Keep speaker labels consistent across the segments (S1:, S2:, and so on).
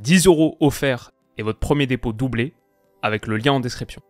S1: 10 euros offerts et votre premier dépôt doublé avec le lien en description.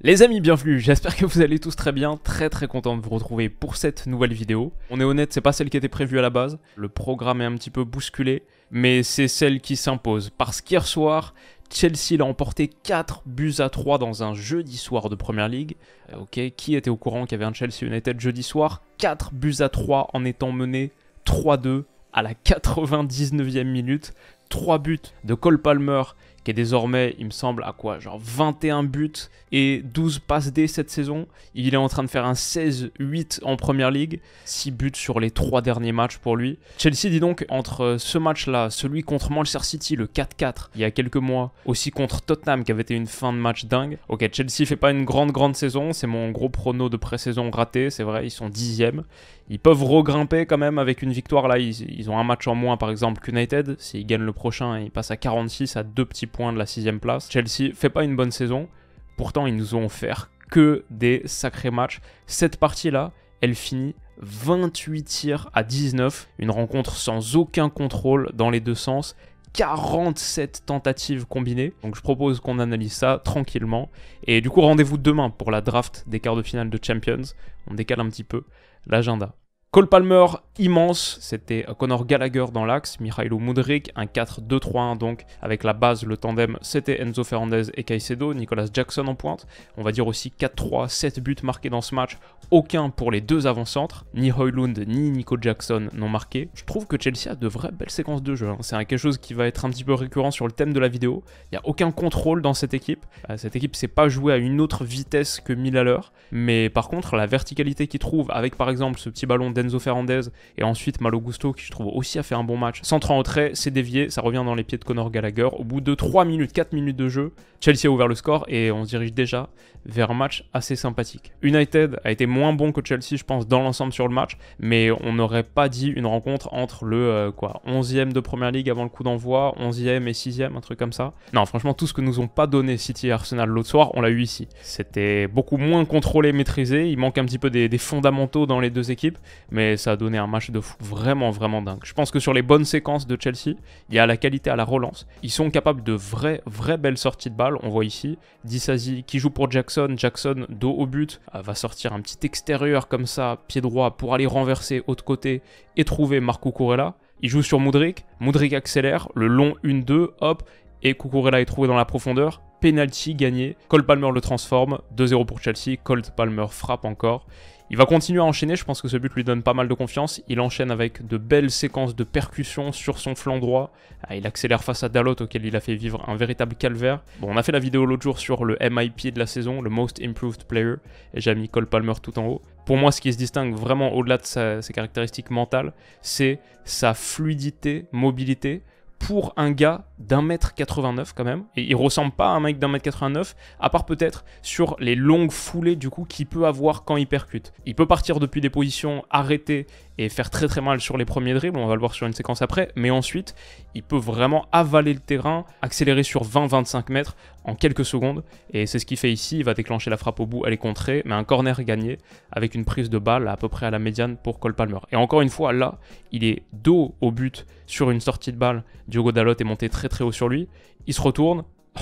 S1: Les amis, bienvenue, j'espère que vous allez tous très bien, très très content de vous retrouver pour cette nouvelle vidéo. On est honnête, c'est pas celle qui était prévue à la base, le programme est un petit peu bousculé, mais c'est celle qui s'impose, parce qu'hier soir, Chelsea l'a emporté 4 buts à 3 dans un jeudi soir de Première Ligue. Euh, ok, qui était au courant qu'il y avait un Chelsea United jeudi soir 4 buts à 3 en étant mené 3-2 à la 99e minute. 3 buts de Cole Palmer désormais, il me semble, à quoi Genre 21 buts et 12 passes dès cette saison. Il est en train de faire un 16-8 en première ligue, 6 buts sur les 3 derniers matchs pour lui. Chelsea, dit donc, entre ce match-là, celui contre Manchester City, le 4-4, il y a quelques mois, aussi contre Tottenham, qui avait été une fin de match dingue. Ok, Chelsea fait pas une grande, grande saison, c'est mon gros prono de pré-saison raté, c'est vrai, ils sont 10e. Ils peuvent regrimper quand même avec une victoire là, ils, ont un match en moins par exemple qu'United, s'ils gagnent le prochain, ils passent à 46 à deux petits points de la sixième place. Chelsea fait pas une bonne saison, pourtant ils nous ont offert que des sacrés matchs. Cette partie-là, elle finit 28 tirs à 19, une rencontre sans aucun contrôle dans les deux sens, 47 tentatives combinées. Donc je propose qu'on analyse ça tranquillement. Et du coup, rendez-vous demain pour la draft des quarts de finale de Champions. On décale un petit peu l'agenda. Cole Palmer immense, c'était Connor Gallagher dans l'axe, Mihailo Mudrik, un 4-2-3-1 donc, avec la base, le tandem, c'était Enzo Fernandez et Caicedo, Nicolas Jackson en pointe, on va dire aussi 4-3, 7 buts marqués dans ce match, aucun pour les deux avant-centres, ni Hoylund ni Nico Jackson n'ont marqué. Je trouve que Chelsea a de vraies belles séquences de jeu, hein. c'est quelque chose qui va être un petit peu récurrent sur le thème de la vidéo, il n'y a aucun contrôle dans cette équipe, euh, cette équipe s'est pas jouée à une autre vitesse que 1000 à l'heure, mais par contre la verticalité qu'ils trouvent avec par exemple ce petit ballon d'Enzo Enzo et ensuite Malo qui je trouve aussi a fait un bon match. Centre en retrait, c'est dévié, ça revient dans les pieds de Conor Gallagher. Au bout de 3 minutes, 4 minutes de jeu, Chelsea a ouvert le score et on se dirige déjà vers un match assez sympathique. United a été moins bon que Chelsea je pense dans l'ensemble sur le match, mais on n'aurait pas dit une rencontre entre le euh, quoi 11e de Première Ligue avant le coup d'envoi, 11e et 6e, un truc comme ça. Non, franchement tout ce que nous ont pas donné City et Arsenal l'autre soir, on l'a eu ici. C'était beaucoup moins contrôlé, maîtrisé, il manque un petit peu des, des fondamentaux dans les deux équipes, mais ça a donné un match de fou vraiment, vraiment dingue. Je pense que sur les bonnes séquences de Chelsea, il y a la qualité à la relance. Ils sont capables de vraies, vraies belles sorties de balles. On voit ici Dissasi qui joue pour Jackson. Jackson, dos au but, euh, va sortir un petit extérieur comme ça, pied droit, pour aller renverser autre côté et trouver Marco Cucurella. Il joue sur Moudric, Moudric accélère, le long 1-2, hop, et Cucurella est trouvé dans la profondeur, penalty gagné, Cole Palmer le transforme, 2-0 pour Chelsea, Cole Palmer frappe encore, il va continuer à enchaîner, je pense que ce but lui donne pas mal de confiance. Il enchaîne avec de belles séquences de percussions sur son flanc droit. Ah, il accélère face à Dalot auquel il a fait vivre un véritable calvaire. Bon, on a fait la vidéo l'autre jour sur le MIP de la saison, le Most Improved Player, et j'ai mis Cole Palmer tout en haut. Pour moi, ce qui se distingue vraiment au-delà de ses caractéristiques mentales, c'est sa fluidité, mobilité, pour un gars d'un mètre 89 quand même. Et il ressemble pas à un mec d'un mètre 89, à part peut-être sur les longues foulées du coup qu'il peut avoir quand il percute. Il peut partir depuis des positions arrêtées et faire très très mal sur les premiers dribbles, on va le voir sur une séquence après, mais ensuite, il peut vraiment avaler le terrain, accélérer sur 20-25 mètres en quelques secondes, et c'est ce qu'il fait ici, il va déclencher la frappe au bout, elle est contrée, mais un corner gagné avec une prise de balle à peu près à la médiane pour Cole Palmer. Et encore une fois, là, il est dos au but sur une sortie de balle, Diogo Dalot est monté très très haut sur lui, il se retourne,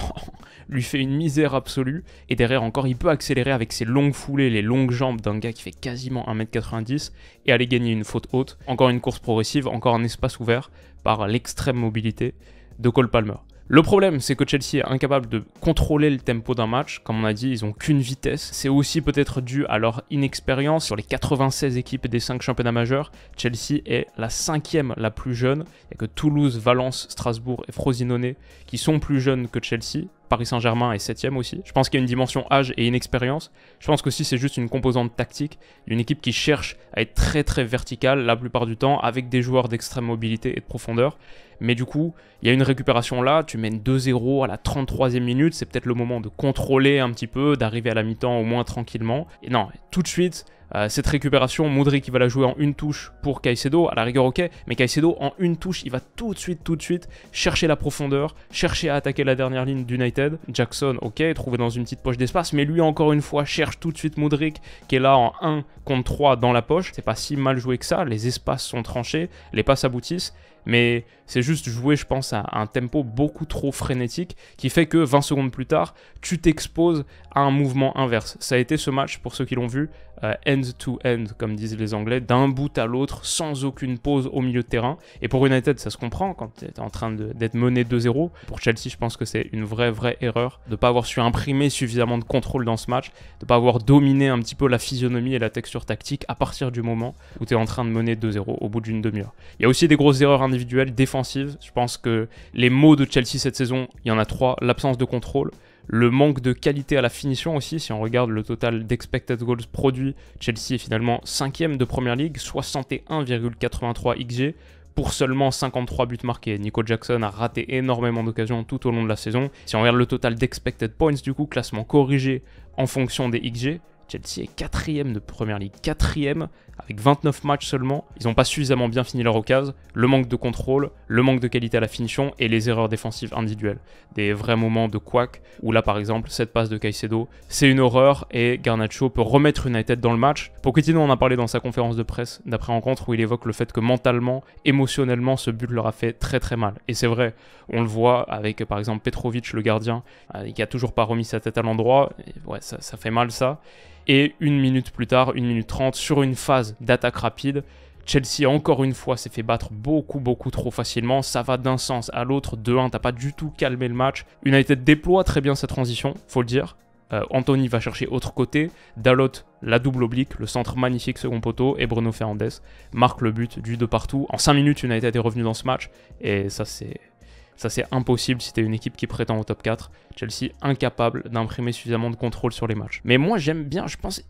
S1: lui fait une misère absolue. Et derrière encore, il peut accélérer avec ses longues foulées, les longues jambes d'un gars qui fait quasiment 1m90 et aller gagner une faute haute. Encore une course progressive, encore un espace ouvert par l'extrême mobilité de Cole Palmer. Le problème, c'est que Chelsea est incapable de contrôler le tempo d'un match. Comme on a dit, ils n'ont qu'une vitesse. C'est aussi peut-être dû à leur inexpérience. Sur les 96 équipes des 5 championnats majeurs, Chelsea est la cinquième la plus jeune. Il n'y a que Toulouse, Valence, Strasbourg et Frosinone qui sont plus jeunes que Chelsea. Paris Saint-Germain est septième aussi. Je pense qu'il y a une dimension âge et inexpérience. Je pense que si c'est juste une composante tactique. Une équipe qui cherche à être très très verticale la plupart du temps avec des joueurs d'extrême mobilité et de profondeur. Mais du coup, il y a une récupération là, tu mènes 2-0 à la 33e minute, c'est peut-être le moment de contrôler un petit peu, d'arriver à la mi-temps au moins tranquillement. Et non, tout de suite, euh, cette récupération, Modric qui va la jouer en une touche pour Caicedo, à la rigueur ok, mais Caicedo en une touche, il va tout de suite, tout de suite chercher la profondeur, chercher à attaquer la dernière ligne d'United. Jackson, ok, trouvé dans une petite poche d'espace, mais lui encore une fois cherche tout de suite Modric qui est là en 1 contre 3 dans la poche. C'est pas si mal joué que ça, les espaces sont tranchés, les passes aboutissent, mais c'est juste joué, je pense, à un tempo beaucoup trop frénétique qui fait que 20 secondes plus tard, tu t'exposes à un mouvement inverse. Ça a été ce match, pour ceux qui l'ont vu, end-to-end, euh, comme disent les Anglais, d'un bout à l'autre, sans aucune pause au milieu de terrain. Et pour United, ça se comprend quand tu es en train d'être mené 2-0. Pour Chelsea, je pense que c'est une vraie, vraie erreur de ne pas avoir su imprimer suffisamment de contrôle dans ce match, de ne pas avoir dominé un petit peu la physionomie et la texture tactique à partir du moment où tu es en train de mener 2-0 au bout d'une demi-heure. Il y a aussi des grosses erreurs individuelles défensives. Je pense que les mots de Chelsea cette saison, il y en a trois l'absence de contrôle le manque de qualité à la finition aussi, si on regarde le total d'expected goals produits, Chelsea est finalement 5ème de Première League, 61,83 XG pour seulement 53 buts marqués. Nico Jackson a raté énormément d'occasions tout au long de la saison. Si on regarde le total d'expected points, du coup, classement corrigé en fonction des XG, Chelsea est quatrième de Première Ligue, quatrième avec 29 matchs seulement. Ils n'ont pas suffisamment bien fini leur occasion, le manque de contrôle, le manque de qualité à la finition et les erreurs défensives individuelles. Des vrais moments de quack où là par exemple cette passe de Caicedo, c'est une horreur et Garnacho peut remettre une United dans le match. Pochettino en a parlé dans sa conférence de presse d'après rencontre où il évoque le fait que mentalement, émotionnellement, ce but leur a fait très très mal. Et c'est vrai, on le voit avec par exemple Petrovic le gardien qui euh, a toujours pas remis sa tête à l'endroit. Ouais, ça, ça fait mal ça. Et une minute plus tard, une minute trente, sur une phase d'attaque rapide, Chelsea encore une fois s'est fait battre beaucoup beaucoup trop facilement, ça va d'un sens à l'autre, 2-1, t'as pas du tout calmé le match. United déploie très bien sa transition, faut le dire. Euh, Anthony va chercher autre côté, Dalot la double oblique, le centre magnifique second poteau et Bruno Fernandes marque le but du de partout. En 5 minutes United est revenu dans ce match et ça c'est ça, c'est impossible si t'es une équipe qui prétend au top 4. Chelsea incapable d'imprimer suffisamment de contrôle sur les matchs. Mais moi, j'aime bien, je pense,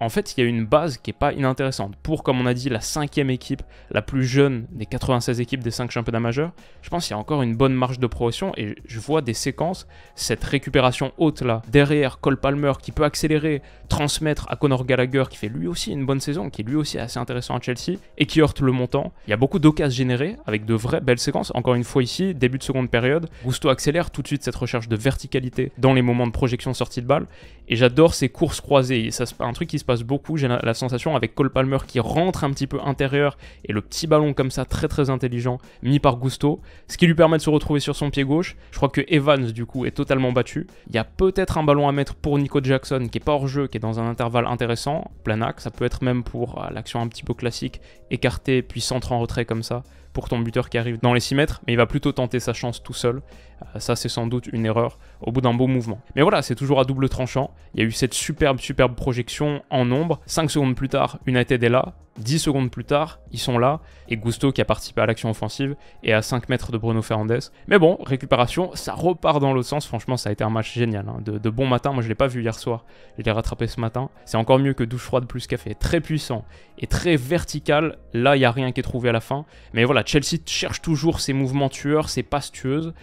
S1: en fait, il y a une base qui est pas inintéressante. Pour, comme on a dit, la cinquième équipe, la plus jeune des 96 équipes des 5 championnats majeurs, je pense qu'il y a encore une bonne marge de promotion et je vois des séquences, cette récupération haute là, derrière Cole Palmer qui peut accélérer, transmettre à Conor Gallagher qui fait lui aussi une bonne saison, qui est lui aussi assez intéressant à Chelsea et qui heurte le montant. Il y a beaucoup d'occasions générées avec de vraies belles séquences. Encore une fois ici, début de seconde période, Gusto accélère tout de suite cette recherche de verticalité dans les moments de projection sortie de balle. Et j'adore ces courses croisées. Et ça, un truc qui se passe beaucoup, j'ai la, sensation, avec Cole Palmer qui rentre un petit peu intérieur et le petit ballon comme ça, très très intelligent, mis par Gusto, ce qui lui permet de se retrouver sur son pied gauche. Je crois que Evans, du coup, est totalement battu. Il y a peut-être un ballon à mettre pour Nico Jackson qui est pas hors jeu, qui est dans un intervalle intéressant, plein Ça peut être même pour euh, l'action un petit peu classique, écarté puis centre en retrait comme ça pour ton buteur qui arrive dans les 6 mètres, mais il va plutôt tenter sa chance tout seul. Euh, ça, c'est sans doute une erreur au bout d'un beau mouvement. Mais voilà, c'est toujours à double tranchant. Il y a eu cette superbe, superbe projection en ombre, 5 secondes plus tard, United est là. 10 secondes plus tard, ils sont là, et Gusto qui a participé à l'action offensive est à 5 mètres de Bruno Fernandes. Mais bon, récupération, ça repart dans l'autre sens. Franchement, ça a été un match génial. Hein. De, de, bon matin, moi je ne l'ai pas vu hier soir, je l'ai rattrapé ce matin. C'est encore mieux que douche froide plus café. Très puissant et très vertical. Là, il n'y a rien qui est trouvé à la fin. Mais voilà, Chelsea cherche toujours ses mouvements tueurs, ses passes tueuses.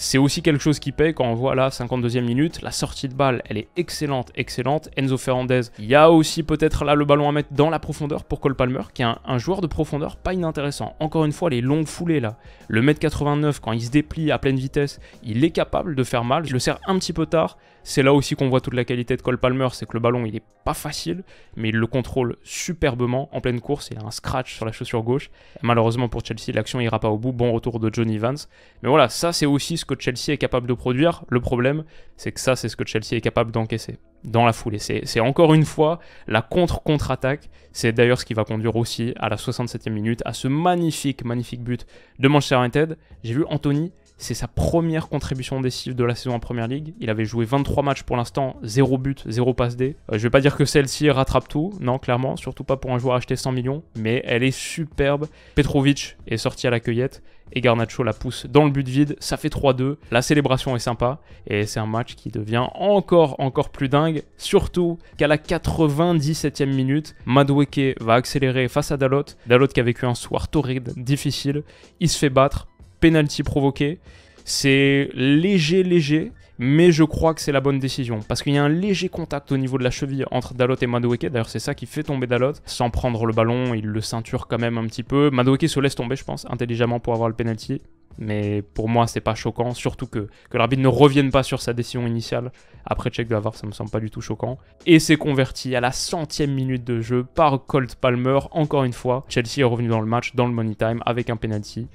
S1: C'est aussi quelque chose qui paye quand on voit la 52e minute, la sortie de balle, elle est excellente, excellente. Enzo Fernandez, il y a aussi peut-être là le ballon à mettre dans la profondeur pour Cole Palmer, qui est un, joueur de profondeur pas inintéressant. Encore une fois, les longues foulées là, le mètre 89, quand il se déplie à pleine vitesse, il est capable de faire mal. Je le sers un petit peu tard. C'est là aussi qu'on voit toute la qualité de Cole Palmer, c'est que le ballon il est pas facile, mais il le contrôle superbement en pleine course. Il a un scratch sur la chaussure gauche. Malheureusement pour Chelsea, l'action ira pas au bout. Bon retour de Johnny Evans Mais voilà, ça c'est aussi ce que Chelsea est capable de produire. Le problème, c'est que ça, c'est ce que Chelsea est capable d'encaisser dans la foulée. C'est encore une fois la contre-contre-attaque. C'est d'ailleurs ce qui va conduire aussi à la 67e minute, à ce magnifique, magnifique but de Manchester United. J'ai vu Anthony c'est sa première contribution décisive de la saison en Première Ligue. Il avait joué 23 matchs pour l'instant, 0 but, 0 passe D. Euh, je ne vais pas dire que celle-ci rattrape tout, non, clairement, surtout pas pour un joueur acheté 100 millions, mais elle est superbe. Petrovic est sorti à la cueillette et Garnacho la pousse dans le but vide, ça fait 3-2. La célébration est sympa et c'est un match qui devient encore encore plus dingue, surtout qu'à la 97e minute, Madweke va accélérer face à Dalot. Dalot qui a vécu un soir torride, difficile, il se fait battre, penalty provoqué. C'est léger, léger, mais je crois que c'est la bonne décision. Parce qu'il y a un léger contact au niveau de la cheville entre Dalot et Madueke. D'ailleurs, c'est ça qui fait tomber Dalot. Sans prendre le ballon, il le ceinture quand même un petit peu. Madueke se laisse tomber, je pense, intelligemment pour avoir le penalty. Mais pour moi, c'est pas choquant. Surtout que, que l'arbitre ne revienne pas sur sa décision initiale. Après check de Havard, ça me semble pas du tout choquant. Et c'est converti à la centième minute de jeu par Colt Palmer. Encore une fois, Chelsea est revenu dans le match, dans le money time, avec un penalty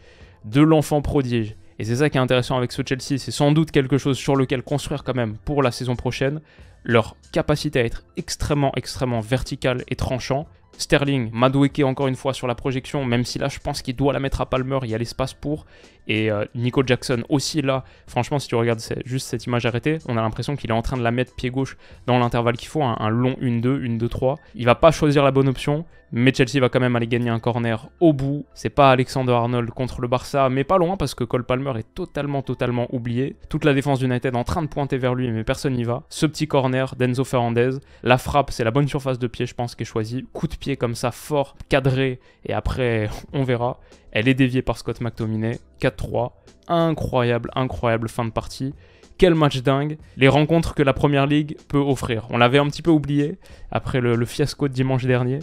S1: de l'enfant prodige. Et c'est ça qui est intéressant avec ce Chelsea, c'est sans doute quelque chose sur lequel construire quand même pour la saison prochaine, leur capacité à être extrêmement, extrêmement vertical et tranchant. Sterling, Madueke encore une fois sur la projection, même si là je pense qu'il doit la mettre à Palmer, il y a l'espace pour. Et euh, Nico Jackson aussi là, franchement si tu regardes juste cette image arrêtée, on a l'impression qu'il est en train de la mettre pied gauche dans l'intervalle qu'il faut, un long 1-2, 1-2-3. Il va pas choisir la bonne option, mais Chelsea va quand même aller gagner un corner au bout. C'est pas Alexander Arnold contre le Barça, mais pas loin parce que Cole Palmer est totalement, totalement oublié. Toute la défense d'United en train de pointer vers lui, mais personne n'y va. Ce petit corner d'Enzo Fernandez. La frappe, c'est la bonne surface de pied, je pense, qui est choisie. Coup de pied comme ça, fort, cadré. Et après, on verra. Elle est déviée par Scott McTominay. 4-3. Incroyable, incroyable fin de partie quel match dingue, les rencontres que la Première Ligue peut offrir. On l'avait un petit peu oublié après le, le, fiasco de dimanche dernier,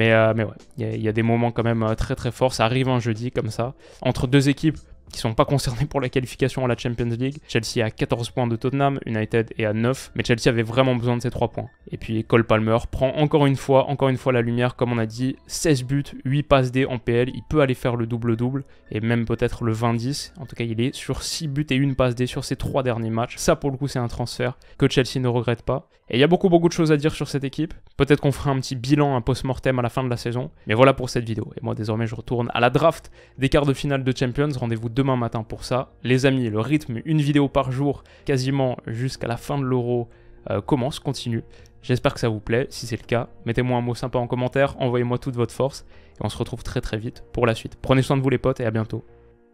S1: euh, mais, ouais, il y, a des moments quand même euh, très très forts. Ça arrive un jeudi comme ça, entre deux équipes qui sont pas concernées pour la qualification à la Champions League. Chelsea a 14 points de Tottenham, United est à 9, mais Chelsea avait vraiment besoin de ces 3 points. Et puis Cole Palmer prend encore une fois, encore une fois la lumière, comme on a dit, 16 buts, 8 passes D en PL, il peut aller faire le double-double, et même peut-être le 20-10, en tout cas il est sur 6 buts et une passe D sur ses 3 derniers matchs. Ça pour le coup c'est un transfert que Chelsea ne regrette pas. Et il y a beaucoup beaucoup de choses à dire sur cette équipe. Peut-être qu'on fera un petit bilan, un post-mortem à la fin de la saison. Mais voilà pour cette vidéo. Et moi désormais je retourne à la draft des quarts de finale de Champions. Rendez-vous demain matin pour ça. Les amis, le rythme, une vidéo par jour, quasiment jusqu'à la fin de l'euro, euh, commence, continue. J'espère que ça vous plaît. Si c'est le cas, mettez-moi un mot sympa en commentaire, envoyez-moi toute votre force. Et on se retrouve très très vite pour la suite. Prenez soin de vous les potes et à bientôt.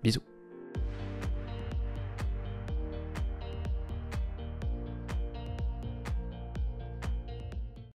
S1: Bisous.